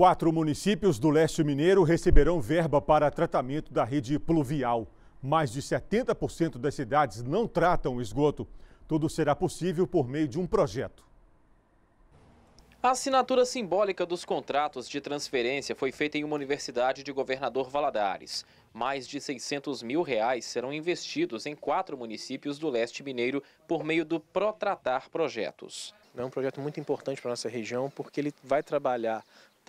Quatro municípios do leste mineiro receberão verba para tratamento da rede pluvial. Mais de 70% das cidades não tratam esgoto. Tudo será possível por meio de um projeto. A assinatura simbólica dos contratos de transferência foi feita em uma universidade de governador Valadares. Mais de 600 mil reais serão investidos em quatro municípios do leste mineiro por meio do Protratar Projetos. É um projeto muito importante para a nossa região porque ele vai trabalhar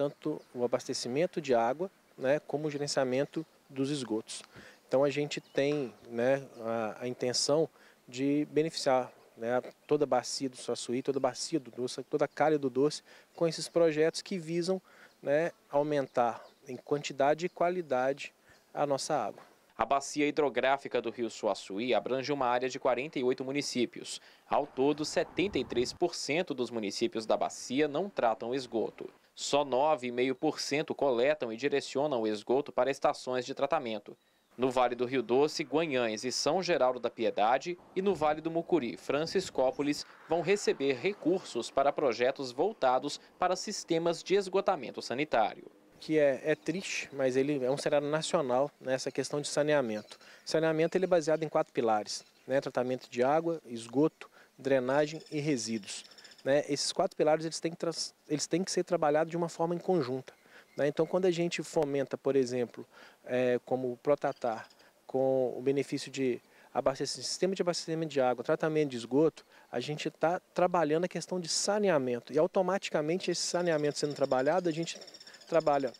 tanto o abastecimento de água né, como o gerenciamento dos esgotos. Então a gente tem né, a, a intenção de beneficiar né, toda a bacia do Suaçuí, toda a bacia do doce, toda a calha do doce, com esses projetos que visam né, aumentar em quantidade e qualidade a nossa água. A bacia hidrográfica do rio Suaçuí abrange uma área de 48 municípios. Ao todo, 73% dos municípios da bacia não tratam esgoto. Só 9,5% coletam e direcionam o esgoto para estações de tratamento. No Vale do Rio Doce, Guanhães e São Geraldo da Piedade e no Vale do Mucuri, Franciscópolis, vão receber recursos para projetos voltados para sistemas de esgotamento sanitário que é, é, triste, mas ele é um cenário nacional nessa né, questão de saneamento. O saneamento ele é baseado em quatro pilares: né, tratamento de água, esgoto, drenagem e resíduos né, esses quatro pilares eles têm, que eles têm que ser trabalhados de uma forma em conjunta. Né? Então, quando a gente fomenta, por exemplo, é, como o Protatar, com o benefício de abastecimento, sistema de abastecimento de água, tratamento de esgoto, a gente está trabalhando a questão de saneamento. E automaticamente esse saneamento sendo trabalhado, a gente trabalha,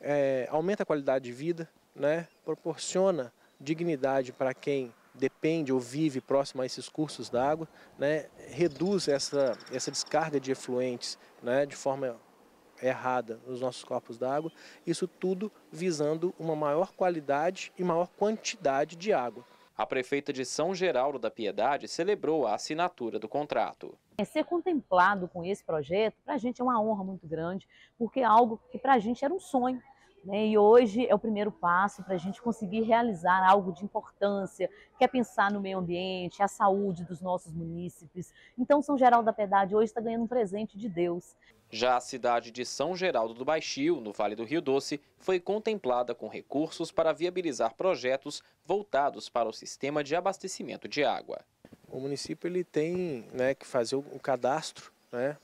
é, aumenta a qualidade de vida, né, proporciona dignidade para quem depende ou vive próximo a esses cursos d'água, né, reduz essa, essa descarga de efluentes né, de forma errada nos nossos corpos d'água, isso tudo visando uma maior qualidade e maior quantidade de água. A prefeita de São Geraldo da Piedade celebrou a assinatura do contrato. É ser contemplado com esse projeto, para a gente é uma honra muito grande, porque é algo que para a gente era um sonho. Né? E hoje é o primeiro passo para a gente conseguir realizar algo de importância, que é pensar no meio ambiente, a saúde dos nossos munícipes. Então, São Geraldo da Piedade hoje está ganhando um presente de Deus. Já a cidade de São Geraldo do Baixio, no Vale do Rio Doce, foi contemplada com recursos para viabilizar projetos voltados para o sistema de abastecimento de água. O município ele tem né, que fazer o cadastro, né,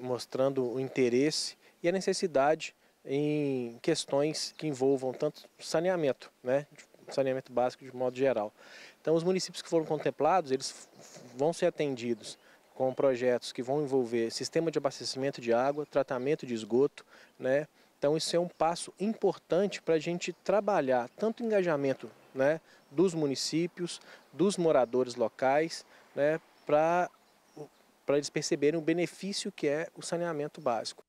mostrando o interesse e a necessidade em questões que envolvam tanto saneamento, né, saneamento básico de modo geral. Então, os municípios que foram contemplados, eles vão ser atendidos com projetos que vão envolver sistema de abastecimento de água, tratamento de esgoto, né? Então, isso é um passo importante para a gente trabalhar tanto o engajamento né, dos municípios, dos moradores locais, né, para eles perceberem o benefício que é o saneamento básico.